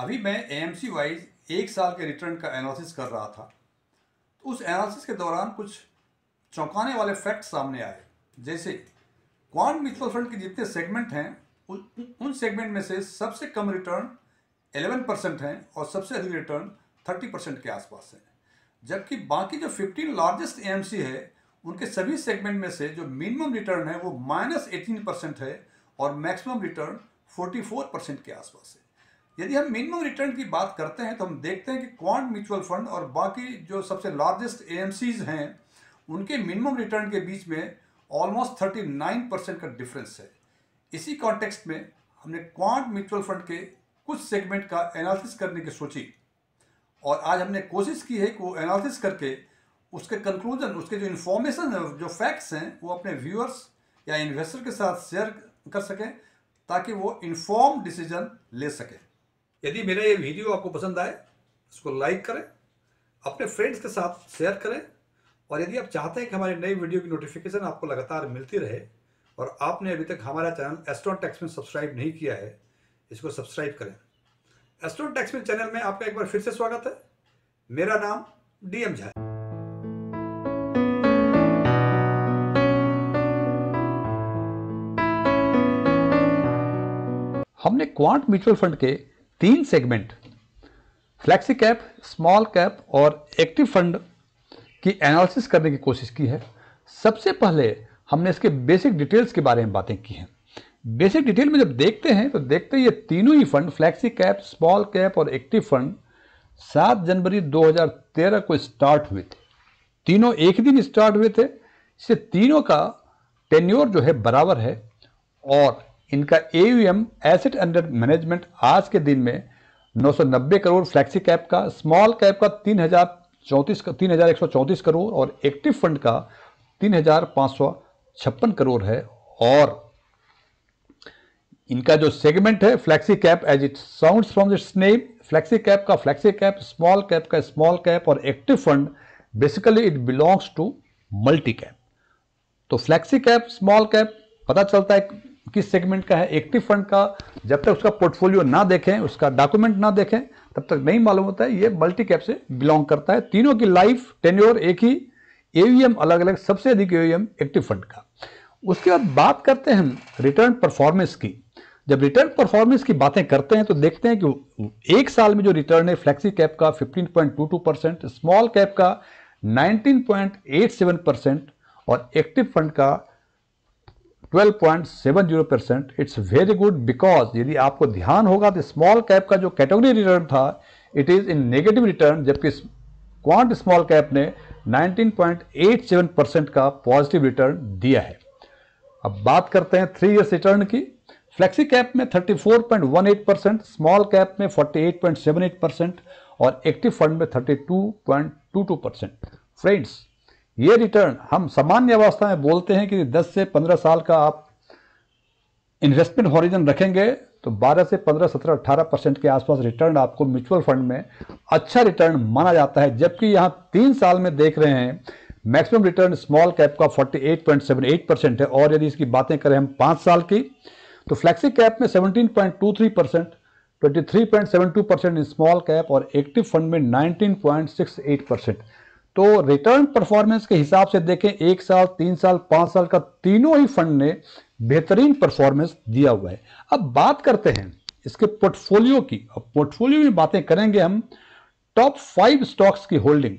अभी मैं M C wise एक साल के रिटर्न का एनालिसिस कर रहा था तो उस एनालिसिस के दौरान कुछ चौंकाने वाले फैक्ट सामने आए जैसे क्वांट म्यूचुअल फंड के जितने सेगमेंट हैं उन, सेगमेंट में से सबसे कम रिटर्न 11 परसेंट हैं और सबसे अधिक रिटर्न 30 परसेंट के आसपास है जबकि बाकी जो 15 लार्जेस्ट ए है उनके सभी सेगमेंट में से जो मिनिमम रिटर्न है वो माइनस एटीन परसेंट है और मैक्सिमम रिटर्न फोर्टी परसेंट के आसपास है यदि हम मिनिमम रिटर्न की बात करते हैं तो हम देखते हैं कि क्वांट म्यूचुअल फंड और बाकी जो सबसे लार्जेस्ट ए हैं उनके मिनिमम रिटर्न के बीच में ऑलमोस्ट थर्टी नाइन परसेंट का डिफरेंस है इसी कॉन्टेक्स्ट में हमने क्वांट म्यूचुअल फंड के कुछ सेगमेंट का एनालिसिस करने की सोची और आज हमने कोशिश की है कि वो एनालिसिस करके उसके कंक्लूजन उसके जो इन्फॉर्मेशन है जो फैक्ट्स हैं वो अपने व्यूअर्स या इन्वेस्टर के साथ शेयर कर सकें ताकि वो इन्फॉर्म डिसीजन ले सकें यदि मेरा ये वीडियो आपको पसंद आए इसको लाइक करें अपने फ्रेंड्स के साथ शेयर करें और यदि आप चाहते हैं कि हमारे नए वीडियो की नोटिफिकेशन आपको लगातार मिलती रहे और आपने अभी तक हमारा चैनल एस्ट्रॉन टैक्स में सब्सक्राइब नहीं किया है इसको सब्सक्राइब करें एस्ट्रॉन टैक्स में चैनल में आपका एक बार फिर से स्वागत है मेरा नाम डीएम झा हमने क्वांट म्यूचुअल फंड के तीन segment flexi cap small cap और एक्टिव फंड की एनालिसिस करने की कोशिश की है सबसे पहले हमने इसके बेसिक डिटेल्स के बारे में बातें की हैं बेसिक डिटेल में जब देखते हैं तो देखते हैं ये तीनों ही fund flexi cap small cap और एक्टिव फंड 7 जनवरी 2013 को स्टार्ट हुए थे तीनों एक दिन स्टार्ट हुए थे इससे तीनों का टेन्योर जो है बराबर है और इनका एयूएम एसेट अंडर मैनेजमेंट आज के दिन में 990 करोड़ फ्लैक्सी कैप का स्मॉल कैप का तीन हजार चौंतीस सौ करोड़ और एक्टिव फंड का तीन छप्पन करोड़ है और इनका जो सेगमेंट है flexi cap as it sound from its name flexi cap का फ्लैक्सी कैप स्मॉल कैप का स्मॉल कैप और active fund basically it belongs to multi cap तो फ्लैक्सी कैप स्मॉल कैप पता चलता है किस सेगमेंट का है एक्टिव फंड का जब तक उसका पोर्टफोलियो ना देखें उसका डॉक्यूमेंट ना देखें तब तक नहीं मालूम होता है ये मल्टी कैप से बिलोंग करता है तीनों की लाइफ टेन्योर एक ही एवीएम अलग अलग सबसे अधिक एवीएम एक्टिव फंड का उसके बाद बात करते हैं हम रिटर्न परफॉर्मेंस की जब रिटर्न परफॉर्मेंस की बातें करते हैं तो देखते हैं कि एक साल में जो रिटर्न है फ्लैक्सी कैप का 15.22 परसेंट स्मॉल कैप का 19.87 परसेंट और एक्टिव फंड का 12.70 percent it's very good because यदि आपको ध्यान होगा तो स्मॉल कैप का जो कैटेगरी रिटर्न था it is in negative return जबकि क्वांट स्मॉल कैप ने 19.87 परसेंट का पॉजिटिव रिटर्न दिया है अब बात करते हैं थ्री ईयर्स रिटर्न की फ्लेक्सी कैप में 34.18 परसेंट स्मॉल कैप में 48.78 परसेंट और एक्टिव फंड में 32.22 परसेंट फ्रेंड्स ये रिटर्न हम सामान्य अवस्था में बोलते हैं कि 10 से 15 साल का आप इन्वेस्टमेंट हॉरिजन रखेंगे तो 12 से 15, 17, 18 परसेंट के आसपास रिटर्न आपको म्यूचुअल फंड में अच्छा रिटर्न माना जाता है जबकि यहाँ तीन साल में देख रहे हैं मैक्सिमम रिटर्न स्मॉल कैप का 48.78 परसेंट है और यदि इसकी बातें करें हम पाँच साल की तो फ्लैक्सी कैप में 17.23 percent 23.72 percent in small cap और एक्टिव फंड में नाइनटीन परसेंट तो रिटर्न परफॉर्मेंस के हिसाब से देखें एक साल तीन साल पांच साल का तीनों ही फंड ने बेहतरीन परफॉर्मेंस दिया हुआ है अब बात करते हैं इसके पोर्टफोलियो की अब पोर्टफोलियो में बातें करेंगे हम टॉप फाइव स्टॉक्स की होल्डिंग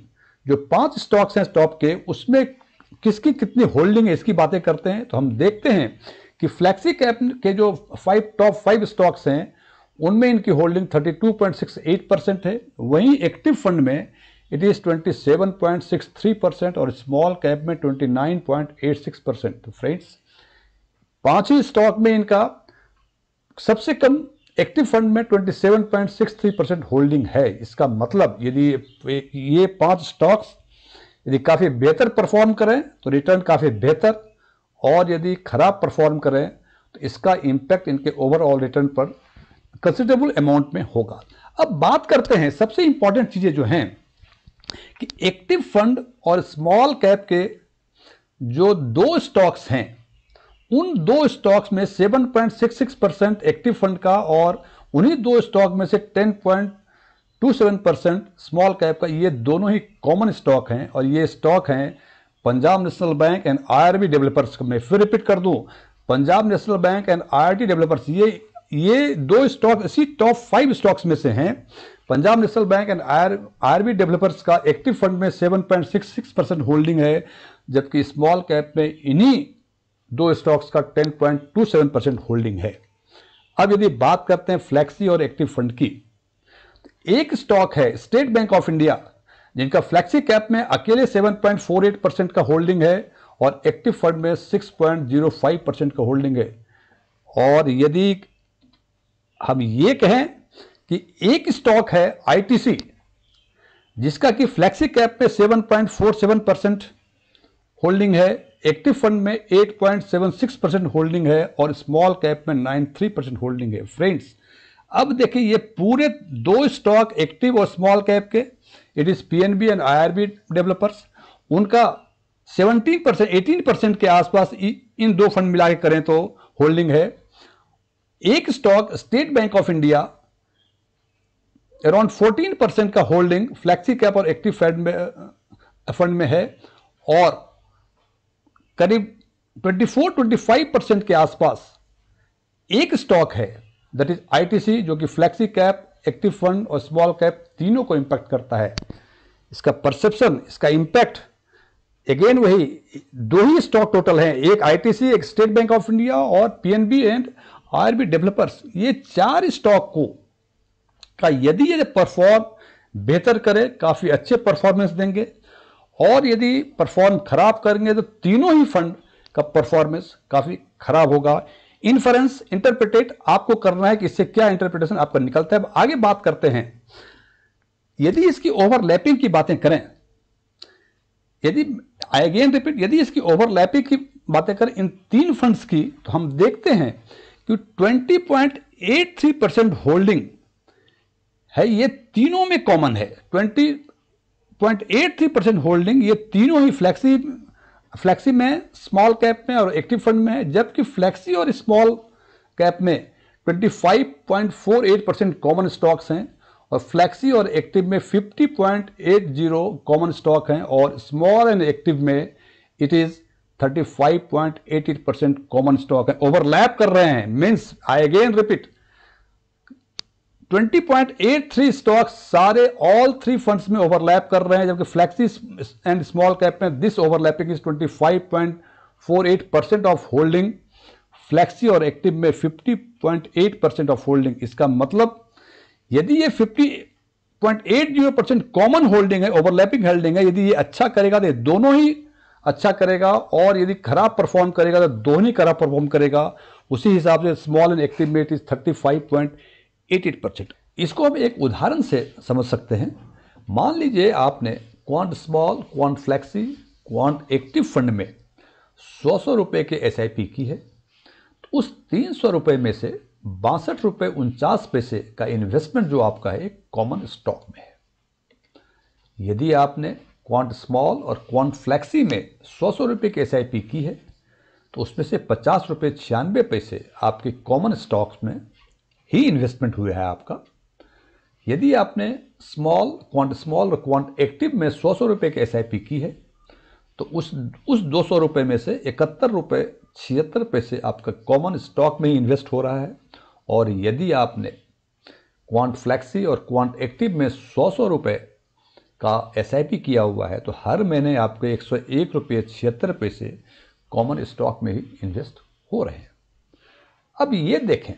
जो पांच स्टॉक्स हैं टॉप के उसमें किसकी कितनी होल्डिंग है इसकी बातें करते हैं तो हम देखते हैं कि फ्लैक्सी कैप के जो फाइव टॉप फाइव स्टॉक्स हैं उनमें इनकी होल्डिंग 32.68 परसेंट है वहीं एक्टिव फंड में it is 27.63 परसेंट और स्मॉल कैप में 29.86 परसेंट तो फ्रेंड्स पांच ही स्टॉक में इनका सबसे कम एक्टिव फंड में 27.63 परसेंट होल्डिंग है इसका मतलब यदि ये पांच स्टॉक्स यदि काफ़ी बेहतर परफॉर्म करें तो रिटर्न काफ़ी बेहतर और यदि खराब परफॉर्म करें तो इसका इम्पैक्ट इनके ओवरऑल रिटर्न पर कंसिडरेबल अमाउंट में होगा अब बात करते हैं सबसे इंपॉर्टेंट चीज़ें जो हैं कि एक्टिव फंड और स्मॉल कैप के जो दो स्टॉक्स हैं उन दो स्टॉक्स में 7.66 परसेंट एक्टिव फंड का और उन्हीं दो स्टॉक में से 10.27 परसेंट स्मॉल कैप का ये दोनों ही कॉमन स्टॉक हैं और ये स्टॉक हैं Punjab National Bank and IRB developers मैं फिर रिपीट कर दूं Punjab National Bank and IRT developers ये ये दो स्टॉक इसी टॉप फाइव स्टॉक्स में से हैं Punjab National Bank and R RB developers का एक्टिव फंड में 7.66 परसेंट होल्डिंग है जबकि स्मॉल कैप में इन्हीं दो स्टॉक्स का 10.27 परसेंट होल्डिंग है अब यदि बात करते हैं फ्लैक्सी और एक्टिव फंड की तो एक स्टॉक है स्टेट बैंक ऑफ इंडिया जिनका फ्लैक्सी कैप में अकेले 7.48 परसेंट का होल्डिंग है और एक्टिव फंड में 6.05 परसेंट का होल्डिंग है और यदि हम ये कहें कि एक स्टॉक है आईटीसी जिसका कि फ्लैक्सी कैप में 7.47 परसेंट होल्डिंग है एक्टिव फंड में 8.76 परसेंट होल्डिंग है और स्मॉल कैप में 93 परसेंट होल्डिंग है फ्रेंड्स अब देखिए ये पूरे दो स्टॉक एक्टिव और स्मॉल कैप के it is PNB and IRB developers उनका 17 परसेंट एटीन परसेंट के आसपास इन दो फंड मिला के करें तो होल्डिंग है एक stock State Bank of India around 14 percent का होल्डिंग फ्लैक्सी कैप और एक्टिव फंड में फंड uh, में है और करीब 24-25 परसेंट के आसपास एक स्टॉक है दैट इज आईटीसी जो कि फ्लैक्सी कैप एक्टिव फंड और स्मॉल कैप तीनों को इंपैक्ट करता है इसका परसेप्शन इसका इंपैक्ट अगेन वही दो ही स्टॉक टोटल हैं एक आईटीसी एक स्टेट बैंक ऑफ इंडिया और पीएनबी एंड आरबी डेवलपर्स ये चार स्टॉक को का यदि ये परफॉर्म बेहतर करे काफ़ी अच्छे परफॉर्मेंस देंगे और यदि परफॉर्म खराब करेंगे तो तीनों ही फंड का परफॉर्मेंस काफ़ी खराब होगा इन्फ्रेंस इंटरप्रिटेट आपको करना है कि इससे क्या इंटरप्रिटेशन आपका निकलता है अब आगे बात करते हैं यदि इसकी ओवरलैपिंग की बातें करें यदि आई अगेन रिपीट यदि इसकी ओवरलैपिंग की बातें करें इन तीन फंड्स की तो हम देखते हैं कि 20.83 परसेंट होल्डिंग है ये तीनों में कॉमन है twenty point eight three percent holding ये तीनों ही फ्लैक्सी फ्लैक्सी में स्मॉल कैप में और एक्टिव फंड में है जबकि फ्लैक्सी और स्मॉल कैप में 25.48 परसेंट कॉमन स्टॉक्स हैं और फ्लैक्सी और एक्टिव में 50.80 कॉमन स्टॉक हैं और स्मॉल एंड एक्टिव में it is 35.88 percent common stock है ओवरलैप कर रहे हैं means I again repeat 20.83 stocks सारे ऑल थ्री फंड्स में ओवरलैप कर रहे हैं जबकि फ्लैक्सी एंड स्मॉल कैप में this overlapping is 25.48 percent of holding flexi और एक्टिव में 50.8 परसेंट ऑफ होल्डिंग इसका मतलब यदि ये 50.80 परसेंट कॉमन होल्डिंग है ओवरलैपिंग होल्डिंग है यदि ये अच्छा करेगा तो दोनों ही अच्छा करेगा और यदि खराब परफॉर्म करेगा तो दोनों ही खराब परफॉर्म करेगा उसी हिसाब से स्मॉल एंड एक्टिव में इट इज थर्टी 88 परसेंट इसको हम एक उदाहरण से समझ सकते हैं मान लीजिए आपने quant small quant flexi quant active fund में सौ सौ रुपये के एस की है तो उस तीन सौ रुपये में से बासठ रुपये उनचास पैसे का इन्वेस्टमेंट जो आपका है कॉमन स्टॉक में है यदि आपने क्वांट स्मॉल और क्वांट फ्लैक्सी में सौ सौ रुपये की एस की है तो उसमें से पचास रुपये छियानवे पैसे आपके कॉमन स्टॉक्स में ही इन्वेस्टमेंट हुआ है आपका यदि आपने स्मॉल क्वांट स्मॉल और क्वांट एक्टिव में सौ सौ रुपये की एस की है तो उस उस दो सौ रुपये में से इकहत्तर रुपये छिहत्तर पैसे आपका कॉमन स्टॉक में ही इन्वेस्ट हो रहा है और यदि आपने क्वांट फ्लैक्सी और क्वांट एक्टिव में सौ सौ रुपये का एस किया हुआ है तो हर महीने आपके एक सौ एक रुपये छिहत्तर पैसे कॉमन स्टॉक में ही इन्वेस्ट हो रहे हैं अब ये देखें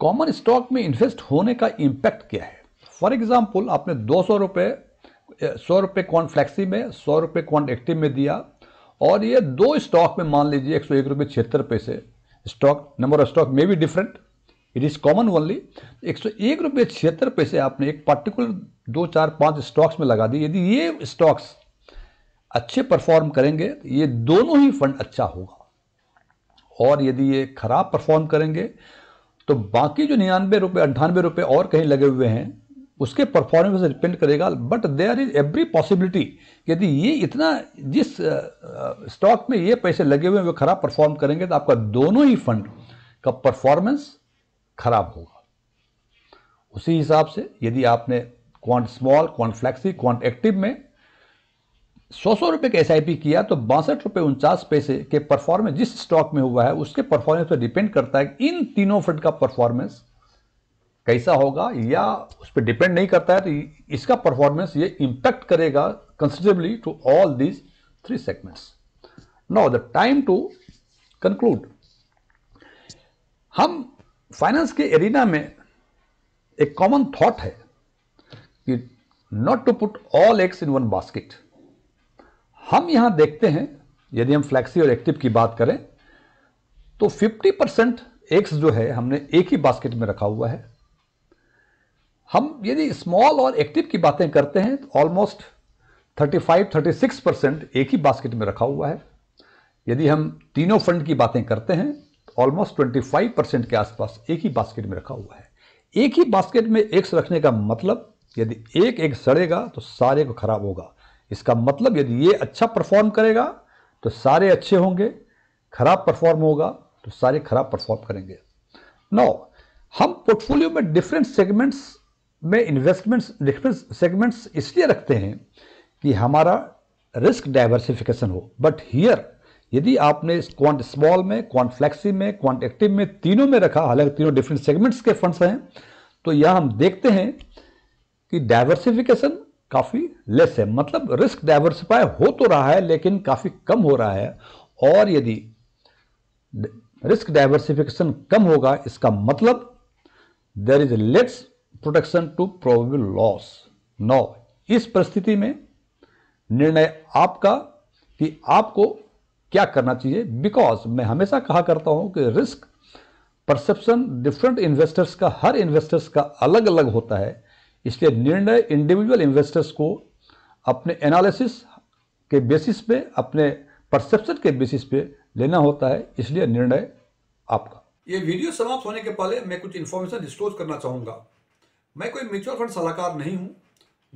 कॉमन स्टॉक में इन्वेस्ट होने का इम्पैक्ट क्या है फॉर एग्जाम्पल आपने दो सौ रुपये सौ रुपये कौन फ्लैक्सी में सौ रुपये कौन एक्टिव में दिया और ये दो स्टॉक में मान लीजिए एक सौ एक रुपये छिहत्तर पैसे स्टॉक नंबर ऑफ स्टॉक में भी different it is common only एक सौ एक रुपये छिहत्तर पैसे आपने एक पर्टिकुलर दो चार पाँच स्टॉक्स में लगा दी यदि ये स्टॉक्स अच्छे परफॉर्म करेंगे तो ये दोनों ही फंड अच्छा होगा और यदि ये खराब परफॉर्म करेंगे तो बाकी जो निन्यानवे रुपये अंठानवे रुपये और कहीं लगे हुए हैं उसके परफॉर्मेंस डिपेंड करेगा but there is every possibility यदि ये इतना जिस स्टॉक में ये पैसे लगे हुए हैं वे खराब परफॉर्म करेंगे तो आपका दोनों ही फंड का परफॉर्मेंस खराब होगा उसी हिसाब से यदि आपने quant small quant flexi quant active में सौ सौ रुपये का एस किया तो बासठ रुपये उनचास पैसे के परफॉर्मेंस जिस स्टॉक में हुआ है उसके परफॉर्मेंस पर डिपेंड करता है इन तीनों फंड का परफॉर्मेंस कैसा होगा या उस पर डिपेंड नहीं करता है तो इसका परफॉर्मेंस ये इंपैक्ट करेगा considerably to all these three segments no the time to conclude हम फाइनेंस के एरिना में एक कॉमन थॉट है कि not to put all eggs in one basket हम यहां देखते हैं यदि हम फ्लैक्सी और एक्टिव की बात करें तो 50 परसेंट एक्स जो है हमने एक ही बास्केट में रखा हुआ है हम यदि स्मॉल और एक्टिव की बातें करते हैं तो ऑलमोस्ट 35 36 परसेंट एक ही बास्केट में रखा हुआ है यदि हम तीनों फंड की बातें करते हैं तो ऑलमोस्ट 25 परसेंट के आसपास एक ही बास्केट में रखा हुआ है एक ही बास्केट में एक्स रखने का मतलब यदि एक एक सड़ेगा तो सारे को खराब होगा इसका मतलब यदि ये अच्छा परफॉर्म करेगा तो सारे अच्छे होंगे खराब परफॉर्म होगा तो सारे खराब परफॉर्म करेंगे नौ हम पोर्टफोलियो में डिफरेंट सेगमेंट्स में इन्वेस्टमेंट्स डिफरेंट सेगमेंट्स इसलिए रखते हैं कि हमारा रिस्क डाइवर्सिफिकेशन हो बट हियर यदि आपने क्वांट स्मॉल में क्वांट फ्लैक्सी में क्वांट एक्टिव में तीनों में रखा हालांकि तीनों डिफरेंट सेगमेंट्स के फंड्स हैं तो यह हम देखते हैं कि डाइवर्सिफिकेशन काफ़ी लेस है मतलब रिस्क डाइवर्सिफाई हो तो रहा है लेकिन काफ़ी कम हो रहा है और यदि रिस्क डाइवर्सिफिकेशन कम होगा इसका मतलब there is less protection to probable loss now इस परिस्थिति में निर्णय आपका कि आपको क्या करना चाहिए बिकॉज मैं हमेशा कहा करता हूं कि रिस्क परसेप्शन डिफरेंट इन्वेस्टर्स का हर इन्वेस्टर्स का अलग अलग होता है इसलिए निर्णय इंडिविजुअल इन्वेस्टर्स को अपने एनालिसिस के बेसिस पे अपने परसेप्शन के बेसिस पे लेना होता है इसलिए निर्णय आपका ये वीडियो समाप्त होने के पहले मैं कुछ इन्फॉर्मेशन डिस्क्लोज करना चाहूँगा मैं कोई म्यूचुअल फंड सलाहकार नहीं हूँ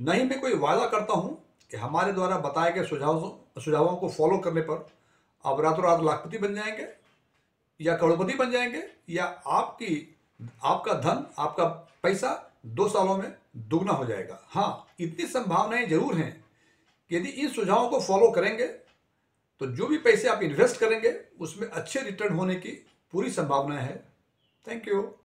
न ही मैं कोई वायदा करता हूँ कि हमारे द्वारा बताए गए सुझावों सुझावों को फॉलो करने पर आप रातों रात लाखपति बन जाएंगे या करोड़पति बन जाएंगे या आपकी आपका धन आपका पैसा दो सालों में दुगना हो जाएगा हाँ इतनी संभावनाएं जरूर हैं कि यदि इन सुझावों को फॉलो करेंगे तो जो भी पैसे आप इन्वेस्ट करेंगे उसमें अच्छे रिटर्न होने की पूरी संभावना है थैंक यू